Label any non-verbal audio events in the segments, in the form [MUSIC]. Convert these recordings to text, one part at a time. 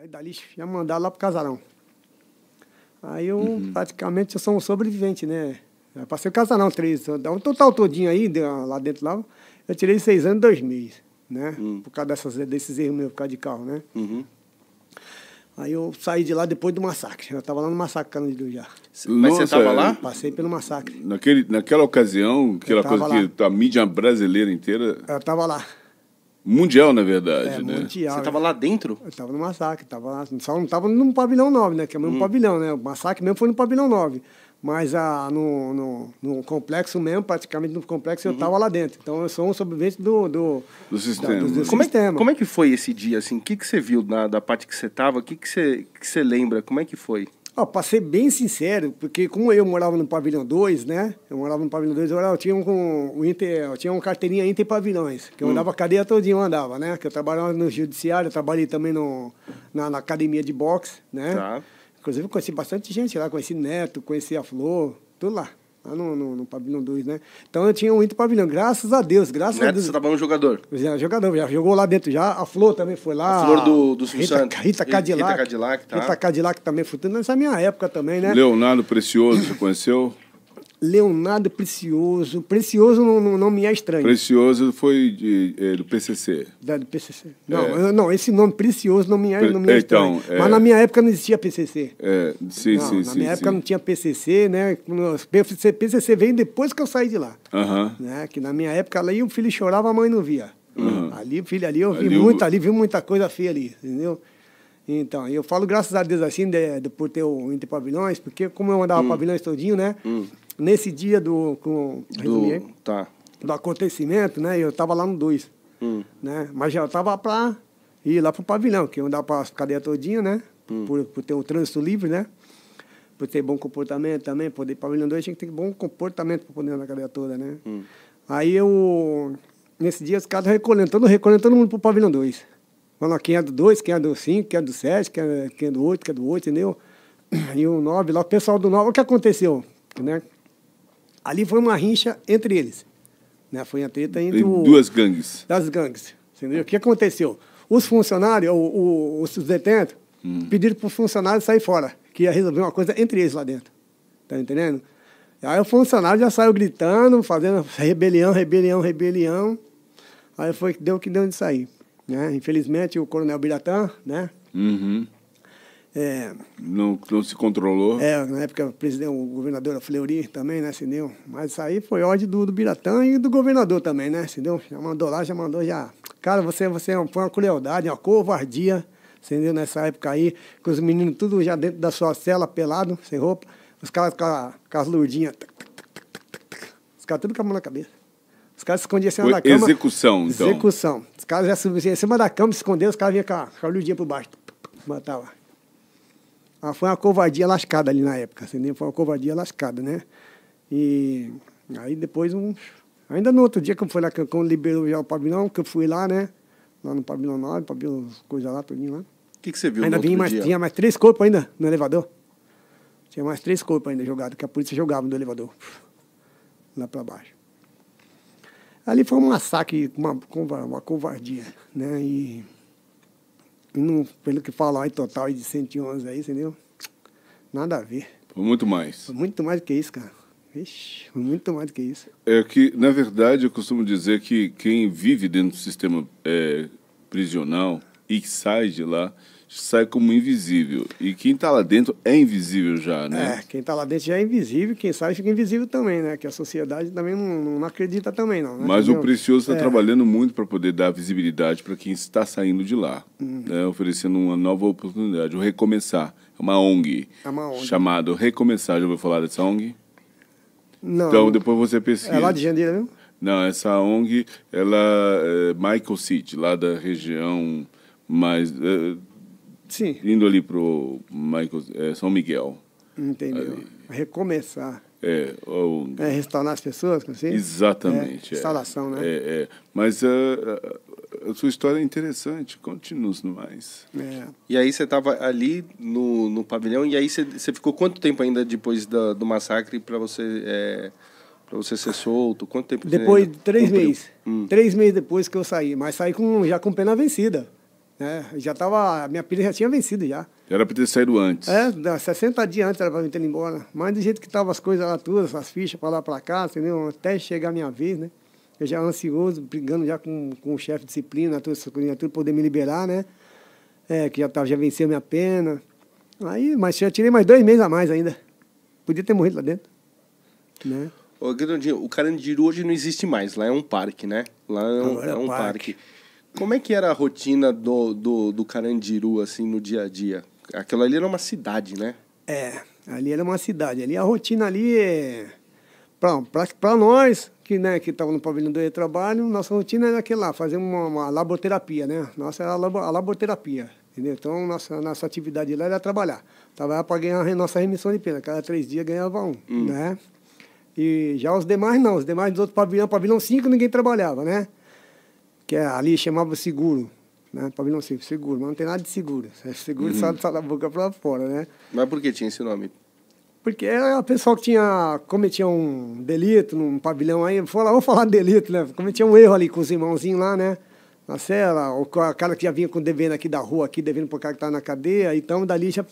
Aí dali já mandaram lá pro casarão. Aí eu uhum. praticamente eu sou um sobrevivente, né? Eu passei o casarão três anos. Um total todinho aí, lá dentro lá, eu tirei seis anos e dois meses, né? Uhum. Por causa dessas, desses erros meus, por causa de carro, né? Uhum. Aí eu saí de lá depois do massacre. Eu tava lá no massacre de né, já. Mas você tava lá? Passei pelo massacre. Naquele, naquela ocasião, aquela coisa lá. que a mídia brasileira inteira... Eu tava lá. Mundial, na verdade, é, né? Mundial. Você tava lá dentro? Eu tava no massacre, tava lá, só não tava no pavilhão 9, né? Que é o mesmo hum. pavilhão, né? O massacre mesmo foi no pavilhão 9. Mas a ah, no, no, no complexo mesmo, praticamente no complexo, uhum. eu estava lá dentro. Então eu sou um sobrevivente do, do, do sistema. Da, do, do né? como, sistema. É, como é que foi esse dia, assim? O que, que você viu na, da parte que você estava? O que, que, você, que você lembra? Como é que foi? passei para ser bem sincero, porque como eu morava no pavilhão 2, né? Eu morava no pavilhão 2, eu, eu, tinha um, um inter, eu tinha uma carteirinha inter pavilhões, que eu hum. andava a cadeia todinha, eu andava, né? Que eu trabalhava no judiciário, eu trabalhei também no, na, na academia de boxe, né? Tá. Inclusive eu conheci bastante gente lá, conheci Neto, conheci a Flor, tudo lá lá ah, no, no, no Pavilhão 2, né? Então eu tinha um Inter Pavilhão, graças a Deus, graças Neto, a Deus. você trabalhou tá um jogador? Já, jogador, já jogou lá dentro já. A Flor também foi lá. A Flor do, do Silvio Rita, Santos. Rita Cadillac. Rita Cadillac, tá. Rita Cadillac também foi, nessa minha época também, né? Leonardo Precioso, você conheceu? Leonardo Precioso. Precioso não, não, não me é estranho. Precioso foi de, é, do PCC. Da, do PCC. Não, é. eu, não, esse nome Precioso não me é, não me é, é então, estranho. Mas é. na minha época não existia PCC. É, sim, não, sim, na sim. minha sim, época não tinha PCC, né? PCC, PCC veio depois que eu saí de lá. Uh-huh. Né? Que na minha época ali o filho chorava, a mãe não via. uh Ali, filho, ali eu vi ali muito, eu... ali vi muita coisa feia ali, entendeu? Então, eu falo graças a Deus assim de, de, por ter o Inter Pavilhões, porque como eu andava hum. pavilhões todinho, né? Hum nesse dia do. Com, resumir, tá. do acontecimento, né? Eu estava lá no 2. Hum. Né? Mas já estava para ir lá para o pavilhão, que andava é para as cadeias todinha, né? Hum. Por, por ter o um trânsito livre, né? Por ter bom comportamento também, poder ir para o pavilhão 2, tinha que ter bom comportamento para poder andar na cadeia toda, né? Hum. Aí eu. Nesse dia os caras recolhendo, todo, recolhendo todo mundo para o pavilhão 2. Falando quem é do 2, quem é do 5, quem é do 7, quem, é, quem é do 8, quem é do 8, entendeu? [CLEARS THROAT] E o 9 lá, o pessoal do 9, o que aconteceu? Né? Ali foi uma rincha entre eles. Né? Foi uma treta entre. O, duas gangues. Das gangues. Entendeu? O que aconteceu? Os funcionários, o, o, os detentos, hum. pediram para os funcionários sair fora, que ia resolver uma coisa entre eles lá dentro. Tá entendendo? Aí o funcionário já saiu gritando, fazendo rebelião, rebelião, rebelião. Aí foi que deu que deu de sair. Né? Infelizmente, o coronel Biratã, né? Uhum. É, não, não se controlou? É, na época o governador era Fleury também, né, entendeu? Mas isso aí foi ódio do, do Biratã e do governador também, né, entendeu? Já mandou lá, já mandou, já... Cara, você, você é foi uma crueldade, uma covardia, entendeu? Nessa época aí, com os meninos tudo já dentro da sua cela, pelado, sem roupa. Os caras com, com as lurdinhas, tac, tac, tac, os caras tudo com a mão na cabeça. Os caras se escondiam em cima foi da cama. Execução, então. Execução. Os caras já subiam em cima da cama, se esconderam, os caras vinham com a, com a lurdinha por baixo, matava. Ah, foi uma covardia lascada ali na época, entendeu? Foi uma covardia lascada, né? E aí depois, um, ainda no outro dia que eu fui lá, que, quando liberou já o pavilhão, que eu fui lá, né? Lá no pavilhão 9, pavilhão, coisa lá, tudinho lá. O que, que você viu ainda no vinha mais, dia? Tinha mais três corpos ainda no elevador. Tinha mais três corpos ainda jogados, que a polícia jogava no elevador. Lá pra baixo. Ali foi um massacre, uma, uma covardia, né? E... E não, pelo que falam aí, total de 111 aí, entendeu? Nada a ver. Foi muito mais. Foi muito mais do que isso, cara. Vixe, foi muito mais do que isso. É que, na verdade, eu costumo dizer que quem vive dentro do sistema é, prisional e sai de lá sai como invisível. E quem está lá dentro é invisível já, né? É, quem está lá dentro já é invisível, quem sai fica invisível também, né? Que a sociedade também não, não acredita também, não. Né? Mas Entendeu? o Precioso está é. trabalhando muito para poder dar visibilidade para quem está saindo de lá, hum. né? oferecendo uma nova oportunidade, o Recomeçar. É uma ONG, é uma ONG. chamado Recomeçar. Já ouviu falar dessa ONG? Não. Então, depois você pesquisa. É lá de Jandira mesmo? Não, essa ONG, ela é Michael City, lá da região mais... É, Sim. Indo ali para o é, São Miguel. Entendeu. Ali. Recomeçar. É, ou... é, restaurar as pessoas, como assim? Exatamente. É, restauração, é. né? É, é. Mas a, é, a, a, sua história é interessante, Continue nos mais. E aí você estava ali no, no pavilhão, e aí você, você ficou quanto tempo ainda depois da, do massacre para você, para você ser solto? Quanto tempo Depois de três meses. Hum. Três meses depois que eu saí, mas saí com, já com pena vencida. Né? Já estava. Minha pilha já tinha vencido já. Era para ter saído antes. É, 60 dias antes era para eu ter ido embora. Mas do jeito que estavam as coisas lá todas, as fichas para lá para cá, entendeu? até chegar a minha vez, né? Eu já ansioso, brigando já com, com o chefe de disciplina, todas essas coisas, tudo, poder me liberar, né? É, que já, tava, tá, já venceu minha pena. Aí, mas já tirei mais dois meses a mais ainda. Podia ter morrido lá dentro. Né? Ô, Grandinho, o Carandiru hoje não existe mais. Lá é um parque, né? Lá é um, é, é um parque. parque. Como é que era a rotina do, do, do Carandiru, assim, no dia a dia? Aquilo ali era uma cidade, né? É, ali era uma cidade. Ali a rotina ali é... Para nós, que né, que estavam no pavilhão do trabalho, nossa rotina era aquela lá, fazer uma, uma, laboterapia, né? Nossa era a, labo, a laboterapia, entendeu? Então, nossa, nossa atividade lá era trabalhar. Trabalhar para ganhar a nossa remissão de pena. Cada três dias ganhava um, hum. né? E já os demais não, os demais dos outros pavilhão, pavilhão 5, ninguém trabalhava, né? que é ali chamava seguro. Né? Pavilhão Cívico, seguro, mas não tem nada de seguro. É seguro uhum. só, só da boca para fora, né? Mas por que tinha esse nome? Porque era o pessoal que tinha, cometia um delito num pavilhão aí, fala, vamos falar de delito, né? Cometia um erro ali com os irmãozinhos lá, né? Na cela, o cara que já vinha com devendo aqui da rua, aqui, devendo pro cara que tá na cadeia, então dali já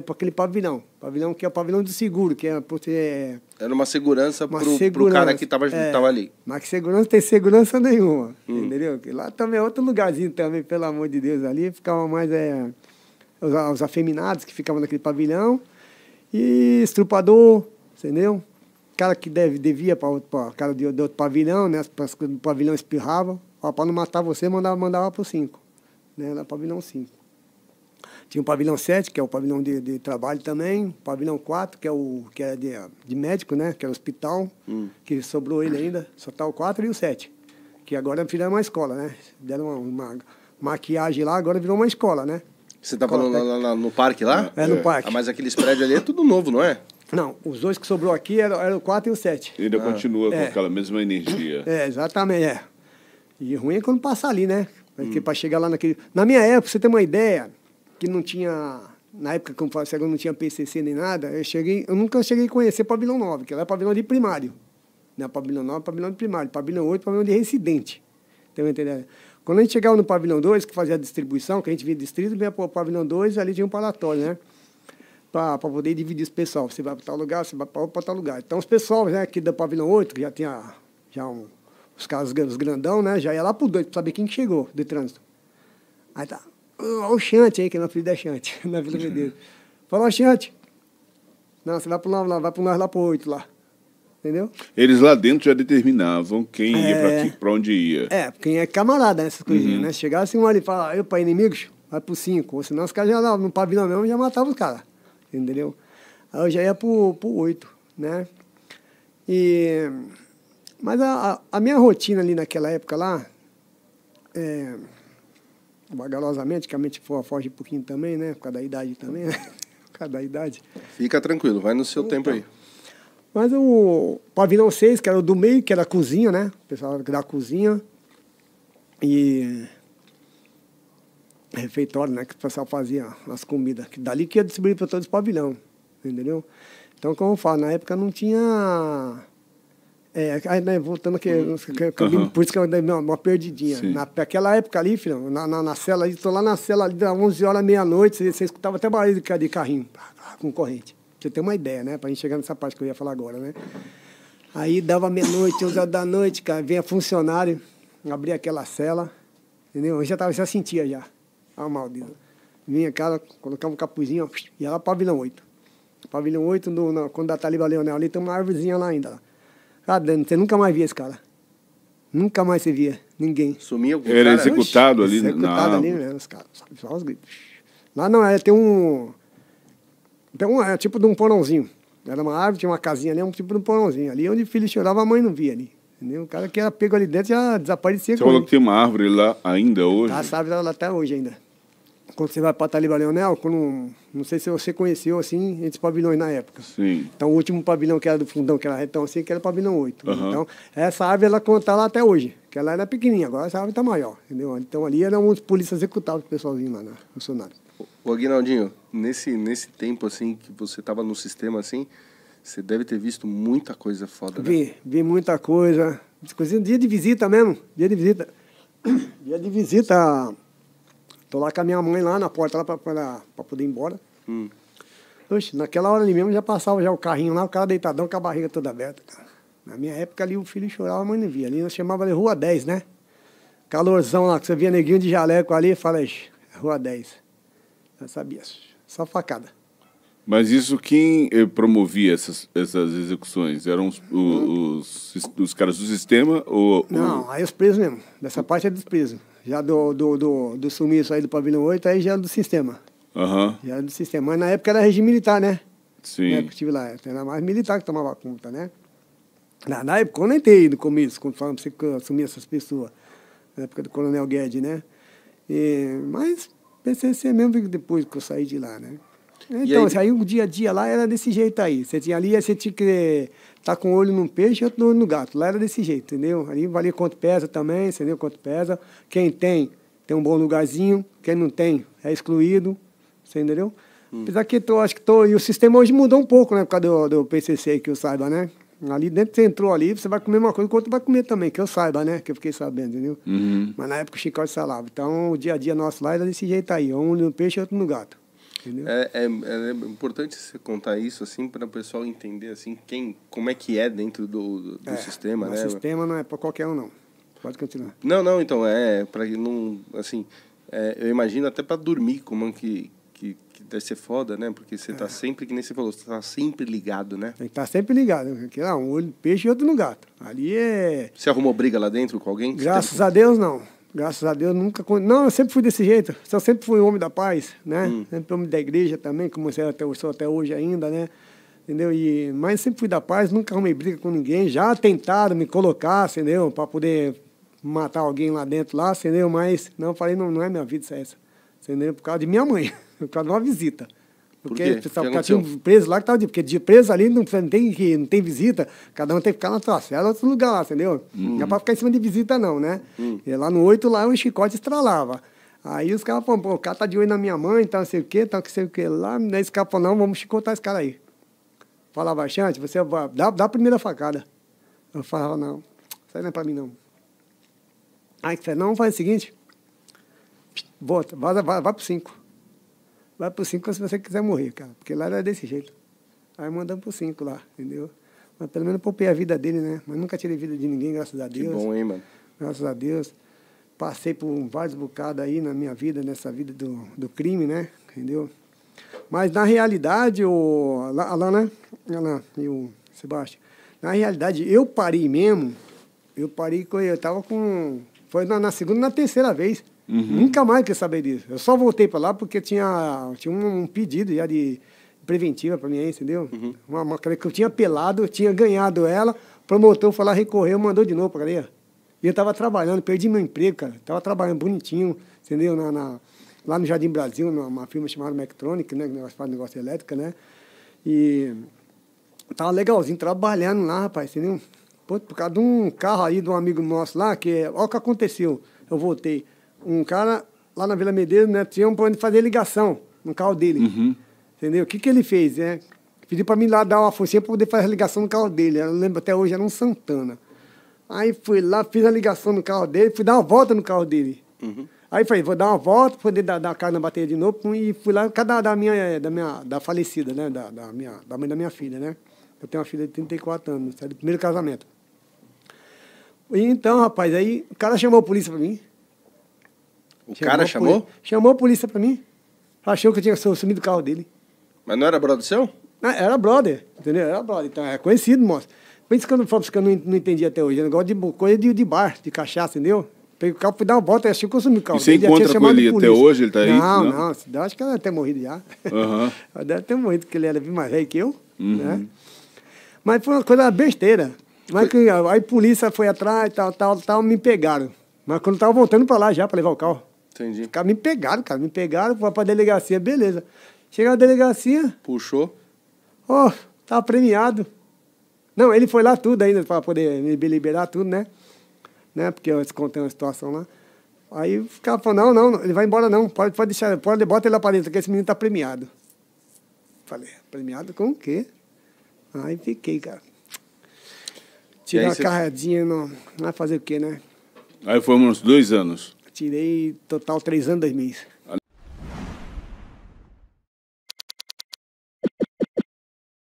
para aquele pavilhão. Pavilhão que é o pavilhão de seguro, que é porque. É, Era uma segurança para o cara que estava é, tava ali. Mas que segurança tem segurança nenhuma. Hum. Entendeu? lá também é outro lugarzinho também, pelo amor de Deus, ali ficava mais é, os, os afeminados que ficavam naquele pavilhão. E estrupador, entendeu? Cara que deve, devia para o cara de, de, outro pavilhão, né? As, pavilhão espirrava. Para não matar você, mandava, mandava para o 5. Né? pavilhão 5. Tinha o pavilhão 7, que é o pavilhão de, de trabalho também, pavilhão 4, que é o que é de, de médico, né? Que era é hospital, hum. que sobrou ele ainda, só tá o 4 e o 7. Que agora viraram uma escola, né? Deram uma, uma maquiagem lá, agora virou uma escola, né? Você tá falando lá, lá, no parque lá? É, no é. parque. Ah, mas aqueles prédios ali é tudo novo, não é? Não, os dois que sobrou aqui eram, eram o 4 e o 7. Ainda ah. continua é. com aquela mesma energia. É, exatamente, é. E ruim é quando passa ali, né? Porque hum. para chegar lá naquele. Na minha época, você tem uma ideia, que não tinha na época que eu faço, não tinha PCC nem nada, eu cheguei, eu nunca cheguei a conhecer pavilhão 9, que era é pavilhão de primário. né pavilhão 9, pavilhão de primário, pavilhão 8, pavilhão de residente. Então, entender Quando a gente chegava no pavilhão 2, que fazia a distribuição, que a gente via distrito, vinha para o pavilhão 2, ali tinha um palatório, né? Para poder dividir os pessoal. Você vai para tal lugar, você vai para tal lugar. Então, os pessoal né, aqui do pavilhão 8, que já tinha já um, os caras grandão, né? Já ia lá para o 2, para saber quem chegou de trânsito. Aí tá, ah, o Xante aí, que é meu apelido da Xante, [LAUGHS] na Vila Medeiros. Fala, Xante. Não, você vai para lá, vai para nós lá para oito lá. Entendeu? Eles lá dentro já determinavam quem é... ia para onde ia. É, quem é camarada nessas coisinhas, uhum. né? Chegava assim um ali e falava, eu para inimigos, vai para cinco. Ou senão os caras já lá, no pavilhão mesmo já matavam os caras. Entendeu? Aí eu já ia para o oito, né? E... Mas a, a, a minha rotina ali naquela época lá... É vagarosamente, que a mente foge um pouquinho também, né? Por causa da idade também, né? [LAUGHS] Por causa da idade. Fica tranquilo, vai no seu então, tempo aí. Mas o pavilhão 6, que era o do meio, que era a cozinha, né? O pessoal da cozinha. E refeitório, né? Que o pessoal fazia as comidas. Que dali que ia distribuir para todos os pavilhão, entendeu? Então, como eu falo, na época não tinha é, aí, né, voltando aqui, uhum. uhum. por isso que eu dei uma perdidinha. na Naquela época ali, filho, na, na, na cela, estou lá na cela ali, das 11 horas, meia-noite, você, você, escutava até barulho de, de carrinho, com corrente. você tem uma ideia, né? para a gente chegar nessa parte que eu ia falar agora, né? Aí dava meia-noite, 11 horas da noite, cara, vinha funcionário, abria aquela cela, entendeu? Eu já, tava, já sentia já, a maldita. Vinha, cara, colocava um capuzinho, lá e era pavilhão 8. Pavilhão 8, no, no, quando da Taliba Leonel ali, tem uma árvorezinha lá ainda, lá. Ah, Dani, você nunca mais via esse cara. Nunca mais você via ninguém. Sumia algum Era cara, executado oxe, ali. Executado na... ali, mesmo, Os caras, sabe, só os gritos. Lá não, era, é, tem um... Tem um, é tipo de um porãozinho. Era uma árvore, tinha uma casinha ali, um tipo de um porãozinho. Ali é onde o filho chorava, a mãe não via ali. Entendeu? O cara que era pego ali dentro já desaparecia. Você falou que tem uma árvore lá ainda tá, hoje? Tá, sabe, ela até hoje ainda quando você vai para Taliba Leonel, quando, não sei se você conheceu assim, esses pavilhões na época. Sim. Então, o último pavilhão que era do fundão, que era retão assim, que era o pavilhão 8. Uhum. Então, essa árvore ela conta lá até hoje, que ela era pequenininha, agora essa árvore está maior, entendeu? Então, ali eram dos polícias executados, o pessoalzinho lá, né? funcionários. O Aguinaldinho, nesse, nesse tempo assim, que você estava no sistema assim, você deve ter visto muita coisa foda, né? Vi, vi muita coisa. dia de visita mesmo, dia de visita. [COUGHS] Dia de visita Tô lá com a minha mãe lá na porta lá para poder ir embora. Hum. Oxe, naquela hora ali mesmo já passava já o carrinho lá, o cara deitadão com a barriga toda aberta, cara. Na minha época ali o filho chorava, a mãe não via. Ali nós chamava de Rua 10, né? Calorzão lá, que você via neguinho de jaleco ali, fala, é Rua 10. Eu sabia, só facada. Mas isso quem eh, promovia essas, essas execuções? Eram os, os, os, os caras do sistema ou. Não, aí os presos mesmo. Dessa parte é dos presos. Já do, do, do, do sumiço aí do pavilhão 8, aí já era é do sistema. Uhum. Já era é do sistema. Mas na época era regime militar, né? Sim. Na época que estive lá, era mais militar que tomava conta, né? Na, na época eu nem entrei no começo, quando falamos que assumia essas pessoas. Na época do Coronel Guedes, né? E, mas PCC mesmo depois que eu saí de lá, né? Então, aí... aí o dia a dia lá era desse jeito aí. Você tinha ali, você tinha que tá com o olho num peixe e outro no olho no gato. Lá era desse jeito, entendeu? Ali valia quanto pesa também, entendeu? Quanto pesa. Quem tem, tem um bom lugarzinho. Quem não tem, é excluído. Você entendeu? Hum. Apesar que tô, acho que tô. E o sistema hoje mudou um pouco, né? Por causa do, do PCC, que eu saiba, né? Ali dentro você entrou ali, você vai comer uma coisa que o outro vai comer também, que eu saiba, né? Que eu fiquei sabendo, entendeu? Uhum. Mas na época o chicote salava. Então o dia a dia nosso lá era desse jeito aí, um no peixe e outro no gato. É, é, é importante você contar isso, assim, para o pessoal entender, assim, quem, como é que é dentro do, do, é, sistema, né? O sistema não é para qualquer um, não. Pode continuar. Não, não, então, é para que não, assim, é, eu imagino até para dormir, como que, que, que deve ser foda, né? Porque você está é. sempre, que nem você falou, está tá sempre ligado, né? está tá sempre ligado. Né? Que lá, ah, um olho no peixe e outro no gato. Ali é... Você arrumou briga lá dentro com alguém? Graças tem... a Deus, não. Graças a Deus, nunca. Não, eu sempre fui desse jeito. Só sempre fui homem da paz, né? Hum. Sempre homem da igreja também, como eu é até, sou até hoje ainda, né? Entendeu? E, mas sempre fui da paz, nunca arrumei briga com ninguém. Já tentaram me colocar, entendeu? Para poder matar alguém lá dentro, lá, entendeu? Mas não, falei, não, não é minha vida essa. Entendeu? Por causa de minha mãe, [LAUGHS] por causa de uma visita. Porque Por porque tinha um preso lá que estava de. Porque de preso ali não, não, tem, não tem visita, cada um tem que ficar na sua cela, outro lugar lá, entendeu? Hum. Não é para ficar em cima de visita, não, né? Hum. E lá no 8, lá um chicote estralava. Aí os caras falaram, pô, o cara tá de olho na minha mãe, então não sei o quê, tal, tá, não sei o quê lá. Daí é esse cara falou, não, vamos chicotar esse cara aí. Falava, Xante, você dá, dá a primeira facada. Eu falava, não, isso aí não é pra mim, não. Aí você não, faz o seguinte, bota, vai, vai, vai pro 5. Vai para o 5 se você quiser morrer, cara. Porque lá era desse jeito. Aí mandamos para o 5 lá, entendeu? Mas pelo menos poupei a vida dele, né? Mas nunca tirei vida de ninguém, graças a Deus. Que bom, hein, mano? Graças a Deus. Passei por vários bocados aí na minha vida, nessa vida do, do crime, né? Entendeu? Mas na realidade, o Alain, né? Alain e o Sebastião. Na realidade, eu parei mesmo. Eu parei, eu estava com. Foi na, na segunda na terceira vez. Uhum. Nunca mais quis saber disso. Eu só voltei para lá porque tinha, tinha um pedido já de preventiva para mim, entendeu? Uhum. Uma matéria que eu tinha pelado, eu tinha ganhado ela, o promotor foi lá, recorreu, mandou de novo para cadeia. E eu estava trabalhando, perdi meu emprego, cara. Estava trabalhando bonitinho, entendeu? Na, na, lá no Jardim Brasil, numa firma chamada Mectronic, né? Que faz é negócio elétrica, né? E tava legalzinho trabalhando lá, rapaz, entendeu? Por, por causa de um carro aí de um amigo nosso lá, que é, olha o que aconteceu. Eu voltei um cara lá na Vila Medeiros, né, tinha um problema de fazer ligação no carro dele. Uhum. Entendeu? O que, que ele fez? Né? Pediu para mim lá dar uma forcinha para poder fazer a ligação no carro dele. Eu lembro até hoje, era um Santana. Aí fui lá, fiz a ligação no carro dele, fui dar uma volta no carro dele. Uhum. Aí falei, vou dar uma volta, poder dar, dar a cara na bateria de novo, e fui lá cada da minha, da minha da falecida, né? Da, da, minha, da mãe da minha filha, né? Eu tenho uma filha de 34 anos, é do primeiro casamento. E então, rapaz, aí o cara chamou a polícia para mim. O chamou cara chamou? Chamou a polícia pra mim. Achou que eu tinha sumido o carro dele. Mas não era brother seu? Não, ah, era brother, entendeu? Era brother, então é conhecido, moço. Por isso que eu não falo que eu não, não entendi até hoje. É negócio de coisa de, de bar, de cachaça, entendeu? Peguei o carro, fui dar uma volta, e achei que consumi o carro. E você ele encontra com ele até hoje? Ele tá aí? Não, não, não acho que ele deve ter morrido já. Uhum. [LAUGHS] deve ter morrido, porque ele era bem mais velho que eu, uhum. né? Mas foi uma coisa besteira. Mas que, aí a polícia foi atrás, tal, tal, tal, me pegaram. Mas quando eu tava voltando para lá já, para levar o carro. Entendi. Os caras me pegaram, cara. Me pegaram, foi pra delegacia, beleza. chega na delegacia. Puxou. Ó, oh, tava premiado. Não, ele foi lá tudo ainda, pra poder me liberar tudo, né? né? Porque eu contei uma situação lá. Aí ficava cara falou, não, não, ele vai embora não, pode, pode deixar, pode, bota ele lá pra dentro, que esse menino tá premiado. Falei, premiado com o quê? Aí fiquei, cara. Tirar uma carradinha, não, não vai fazer o quê, né? Aí fomos uns dois anos. Tirei total três anos, dois meses.